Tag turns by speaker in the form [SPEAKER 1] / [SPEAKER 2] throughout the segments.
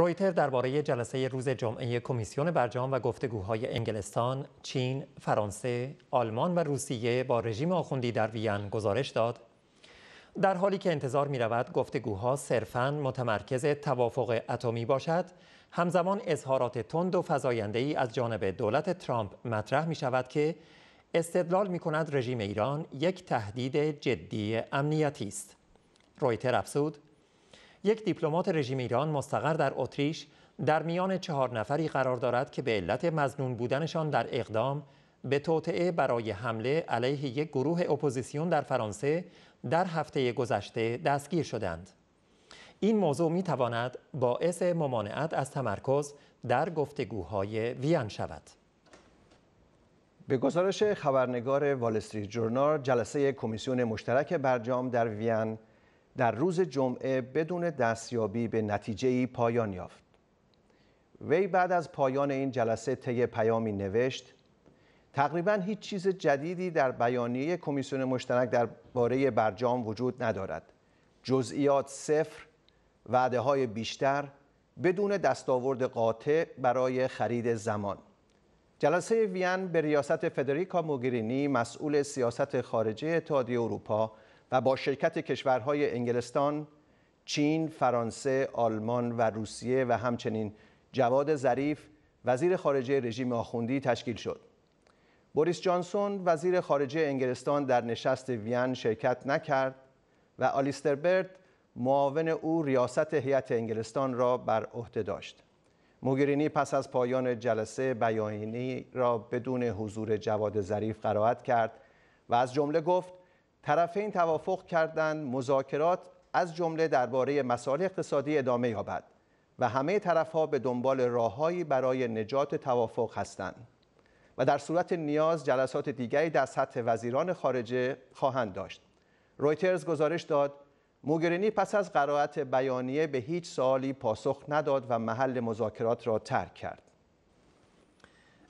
[SPEAKER 1] رویتر درباره جلسه روز جمعه کمیسیون برجام و گفتگوهای انگلستان، چین، فرانسه، آلمان و روسیه با رژیم آخوندی در وین گزارش داد در حالی که انتظار می رود گفتگوها صرفاً متمرکز توافق اتمی باشد، همزمان اظهارات تند و فزاینده ای از جانب دولت ترامپ مطرح می شود که استدلال می کند رژیم ایران یک تهدید جدی امنیتی است. رویتر افزود یک دیپلمات رژیم ایران مستقر در اتریش در میان چهار نفری قرار دارد که به علت مزنون بودنشان در اقدام به توطعه برای حمله علیه یک گروه اپوزیسیون در فرانسه در هفته گذشته دستگیر شدند. این موضوع می تواند باعث ممانعت از تمرکز در گفتگوهای
[SPEAKER 2] وین شود. به گزارش خبرنگار والستری جورنال جلسه کمیسیون مشترک برجام در وین در روز جمعه بدون دستیابی به نتیجه پایان یافت. وی بعد از پایان این جلسه طی پیامی نوشت تقریبا هیچ چیز جدیدی در بیانیه کمیسیون مشترک باره برجام وجود ندارد. جزئیات صفر، وعده های بیشتر بدون دستاورد قاطع برای خرید زمان. جلسه وین به ریاست فدریکا موگرینی مسئول سیاست خارجه اتحادیه اروپا و با شرکت کشورهای انگلستان، چین، فرانسه، آلمان و روسیه و همچنین جواد ظریف وزیر خارجه رژیم آخوندی تشکیل شد. بوریس جانسون وزیر خارجه انگلستان در نشست وین شرکت نکرد و آلیستر برد معاون او ریاست هیئت انگلستان را بر عهده داشت. موگرینی پس از پایان جلسه بیانیه را بدون حضور جواد ظریف قرائت کرد و از جمله گفت طرفین توافق کردند مذاکرات از جمله درباره مسائل اقتصادی ادامه یابد و همه طرفها به دنبال راههایی برای نجات توافق هستند و در صورت نیاز جلسات دیگری در سطح وزیران خارجه خواهند داشت رویترز گزارش داد موگرینی پس از قرائت بیانیه به هیچ سالی پاسخ نداد و محل مذاکرات را ترک کرد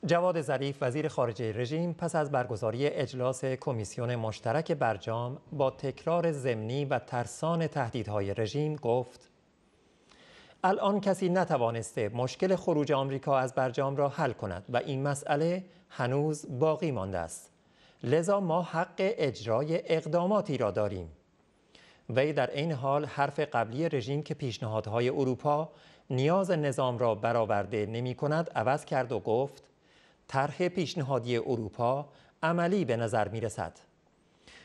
[SPEAKER 1] جواد ظریف وزیر خارجه رژیم پس از برگزاری اجلاس کمیسیون مشترک برجام با تکرار زمینی و ترسان تهدیدهای رژیم گفت الان کسی نتوانسته مشکل خروج آمریکا از برجام را حل کند و این مسئله هنوز باقی مانده است لذا ما حق اجرای اقداماتی را داریم وی در این حال حرف قبلی رژیم که پیشنهادهای اروپا نیاز نظام را برآورده نمی کند عوض کرد و گفت طرح پیشنهادی اروپا عملی به نظر می رسد.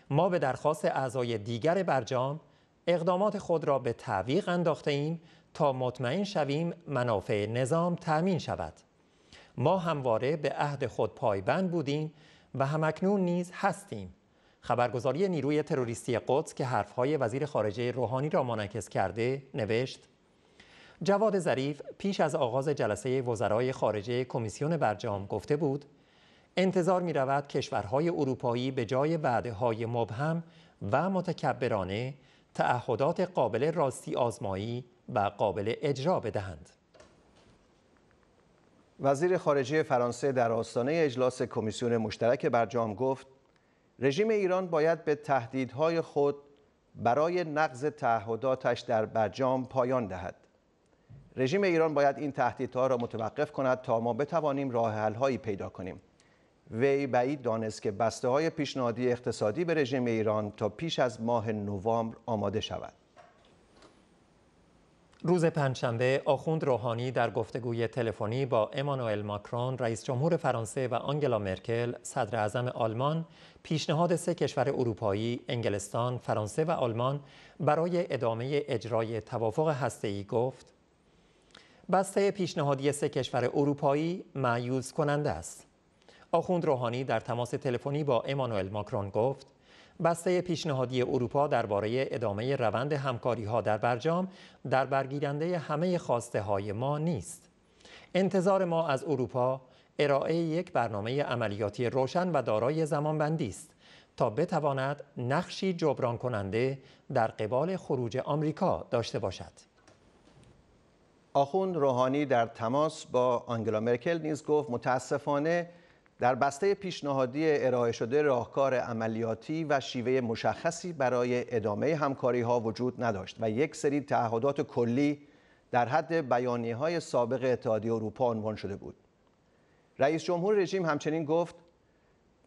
[SPEAKER 1] ما به درخواست اعضای دیگر برجام اقدامات خود را به تعویق انداخته ایم تا مطمئن شویم منافع نظام تأمین شود. ما همواره به عهد خود پایبند بودیم و همکنون نیز هستیم. خبرگزاری نیروی تروریستی قدس که حرفهای وزیر خارجه روحانی را منعکس کرده نوشت جواد ظریف پیش از آغاز جلسه وزرای خارجه کمیسیون برجام گفته بود انتظار می رود کشورهای اروپایی به جای وعده های مبهم و متکبرانه تعهدات قابل راستی آزمایی و قابل اجرا بدهند.
[SPEAKER 2] وزیر خارجه فرانسه در آستانه اجلاس کمیسیون مشترک برجام گفت رژیم ایران باید به تهدیدهای خود برای نقض تعهداتش در برجام پایان دهد. رژیم ایران باید این تهدیدها را متوقف کند تا ما بتوانیم راه حل‌هایی پیدا کنیم وی بعید دانست که بسته های پیشنهادی اقتصادی به رژیم ایران تا پیش از ماه نوامبر آماده شود
[SPEAKER 1] روز پنجشنبه آخوند روحانی در گفتگوی تلفنی با امانوئل ماکرون رئیس جمهور فرانسه و آنگلا مرکل صدر اعظم آلمان پیشنهاد سه کشور اروپایی انگلستان، فرانسه و آلمان برای ادامه اجرای توافق هسته‌ای گفت بسته پیشنهادی سه کشور اروپایی معیوز کننده است. آخوند روحانی در تماس تلفنی با امانوئل ماکرون گفت بسته پیشنهادی اروپا درباره ادامه روند همکاری ها در برجام در برگیرنده همه خواسته های ما نیست. انتظار ما از اروپا ارائه یک برنامه عملیاتی روشن و دارای زمانبندی است تا بتواند نقشی جبران کننده در قبال خروج آمریکا داشته
[SPEAKER 2] باشد. آخوند روحانی در تماس با آنگلا مرکل نیز گفت متاسفانه در بسته پیشنهادی ارائه شده راهکار عملیاتی و شیوه مشخصی برای ادامه همکاری ها وجود نداشت و یک سری تعهدات کلی در حد بیانی های سابق اتحادیه اروپا عنوان شده بود. رئیس جمهور رژیم همچنین گفت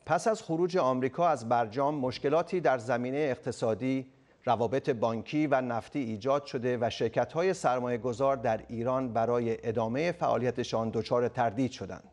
[SPEAKER 2] پس از خروج آمریکا از برجام مشکلاتی در زمینه اقتصادی روابط بانکی و نفتی ایجاد شده و شرکت های سرمایه گذار در ایران برای ادامه فعالیتشان دچار تردید شدند.